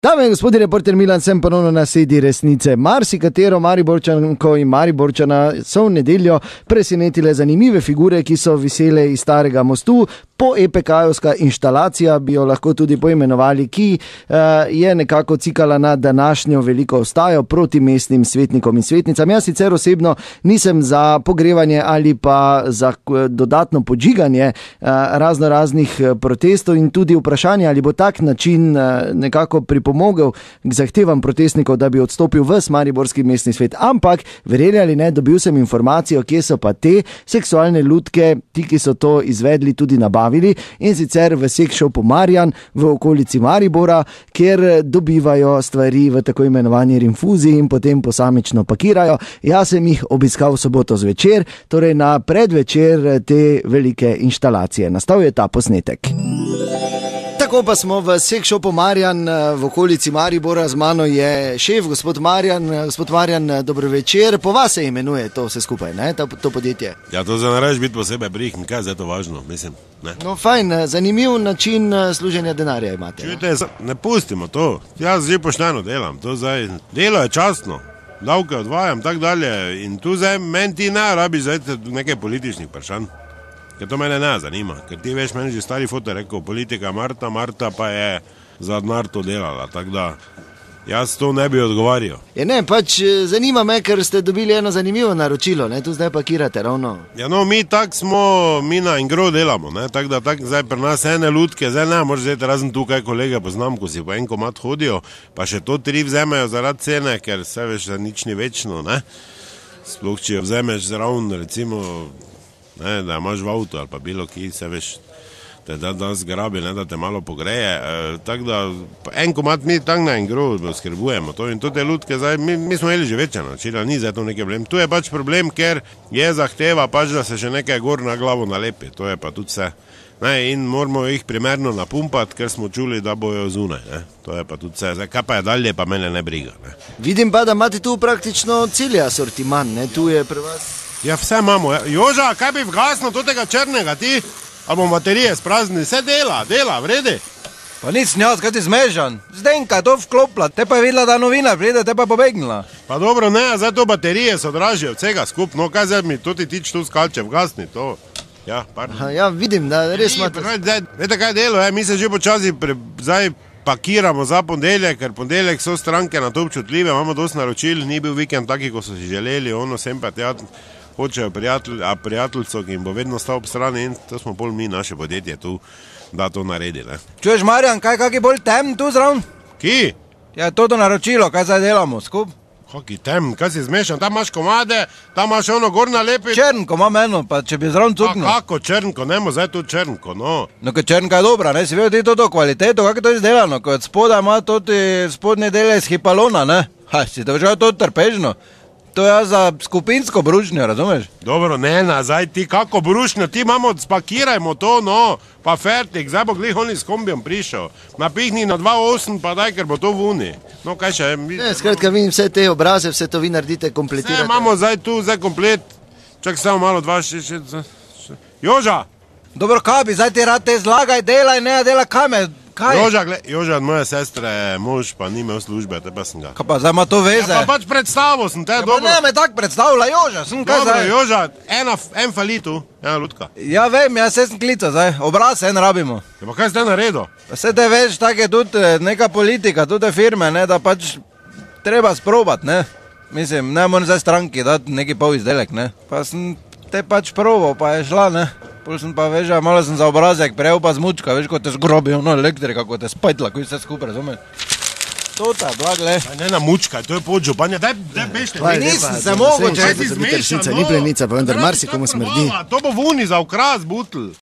Dame in gospodje, reporter Milan, sem ponovno na sedi resnice. Marsikatero Mariborčanko in Mariborčana so v nedeljo presenetile zanimive figure, ki so visele iz starega mostu, po EPK-jevska instalacija, bi jo lahko tudi poimenovali, ki eh, je nekako cikala na današnjo veliko ostajo proti mestnim svetnikom in svetnicam. Jaz sicer osebno nisem za pogrevanje ali pa za eh, dodatno podžiganje eh, razno raznih protestov in tudi vprašanje, ali bo tak način nekako pripomogel k zahtevam protestnikov, da bi odstopil v Smariborski mestni svet. Ampak, verjeli ali ne, dobil sem informacijo, kje so pa te seksualne lutke, ti, ki so to izvedli tudi na bazi ustavili in sicer v sekšov pomarjan v okolici Maribora, kjer dobivajo stvari v tako imenovani rinfuzi in potem posamično pakirajo. Jaz sem jih obiskal soboto zvečer, torej na predvečer te velike inštalacije. Nastal je ta posnetek. Yeah tako pa smo v Sekšopu Marjan, eh, v okolici Maribora, z mano je šef, gospod Marjan. Eh, gospod Marjan, eh, dobro večer. Po vas se imenuje to vse skupaj, ne, to, to podjetje. Ja, to za narež biti posebej brih in kaj je to važno, mislim. Ne. No, fajn, zanimiv način služenja denarja imate. Čujte, ne? ne pustimo to. Jaz zdaj pošteno delam, to zdaj delo je časno. Davke odvajam in tako dalje. In tu zdaj meni ti ne rabi zdaj nekaj političnih vprašanj. Ker to mene ne zanima, ker ti veš, meni že stari fotor rekel, politika Marta, Marta pa je za denar to delala. Jaz to ne bi odgovarjal. Je ne, pač eh, zanima me, ker ste dobili eno zanimivo naročilo, ne, tu zdaj pakirate ravno. Ja, no, mi tako smo, mi na Ingro delamo, tako da tak, zdaj pri nas ene lutke, zdaj ne, morate zdaj razen tukaj kolege poznam, ko si po en komat hodijo, pa še to tri vzemejo zaradi cene, ker se veš, da nič ni večno, ne. Sploh če jo vzameš zraven, recimo ne, da imaš v avtu ali pa bilo ki se veš. Da, da, da zgrabi, ne, da te malo pogreje. E, en komat mi tam na en grob skrbujemo. To, to te lutke, zdaj, mi, mi smo imeli že večeno, čila ni za to neki problem. Tu je pač problem, ker je zahteva, pač, da se še nekaj gor na glavo nalepi. To je pa tudi vse. Ne, in moramo jih primerno napumpati, ker smo čuli, da bojo zunaj. Ne. To je pa tudi vse. Zdaj, kaj pa je dalje, pa mene ne briga. Ne. Vidim pa, da imate tu praktično cilja, sortiman, ne tu je pri vas. Ja, vse imamo. Ja. Joža, kaj bi vgasnil to tega črnega, ti? Ali bom baterije sprazni? Vse dela, dela, vredi. Pa nic njaz, kaj ti zmežan. Zdenka, to vklopila, te pa je videla, da novina pride, te pa je pobegnila. Pa dobro, ne, zdaj to baterije so dražje od vsega skup, no kaj zdaj mi to ti tič tu skalče, vgasni to. Ja, Aha, ja vidim, da res imate. Veste, kaj delo, je? Eh, mi se že počasi pre, zdaj pakiramo za ponedeljek, ker ponedeljek so stranke na to občutljive, imamo dosti naročil, ni bil vikend taki, kot so si želeli, ono sem pa tja. Tjato hočejo prijatelj, prijateljico, ki jim bo vedno stal ob strani in to smo bolj mi, naše podjetje, tu, da to naredili. Čuješ, Marjan, kaj je bolj tem tu zraven? Ki? Ja, to je to naročilo, kaj zdaj delamo skupaj. Kaj je tem, kaj si zmešan, tam imaš komade, tam imaš ono gorna lepi. Črnko, ima meno, pa če bi zraven cukno. Kako črnko, ne moreš zdaj tu črnko, no. No, ker črnka je dobra, ne si vedel, ti to do kvalitete, kako je to izdelano, kot spoda ima tudi spodnje dele iz hipalona, ne. Ha, si to že to trpežno to je za skupinsko brušnjo, razumeš? Dobro, ne, nazaj ti kako brušnjo, ti imamo, spakirajmo to, no, pa fertik, zdaj bo glih on iz kombijom prišel. Napihni na 2.8, pa daj, ker bo to vuni. No, kaj še, mi... Ne, skratka, vidim vse te obraze, vse to vi naredite kompletirano. Ne, imamo zdaj tu, zdaj komplet, čak samo malo, 2, 6, 6, 6. Joža! Dobro, kaj bi, zdaj ti rad te zlagaj, delaj, ne, delaj kamen. Jože, moja sestra je mož, pa ni imel službe, te pa sem ga. Pa, zdaj ima to veze. Ja, pa pač predstavo sem te, da ja, me tako predstavlja, Jože, sem kaj zdaj. Jože, ena, en falitu, ena lutka. Ja, vem, jaz sem klical, zdaj, obraz en rabimo. Ja, pa kaj zdaj naredil? Vse te veš, tako je tudi eh, neka politika, tudi firme, ne, da pač treba sprobati, ne. Mislim, ne morem zdaj stranki dati neki pol izdelek, ne. Pa sem te pač proval, pa je šla, ne. Pošlji sem pa veš, malo sem za obrazek, prej pa zmučka, veš, kot te zgrobi, ono elektrika, kot te spajtla, ko si vse skupaj, razumeš? To je ta, blag, le. Ne na mučka, to je podžo, pa ne, daj, daj, veš, to je. Nisem se mogel, če si zmešal. Ni plenica, pa vendar marsikomu smrdi. To bo vuni za ukras, butl.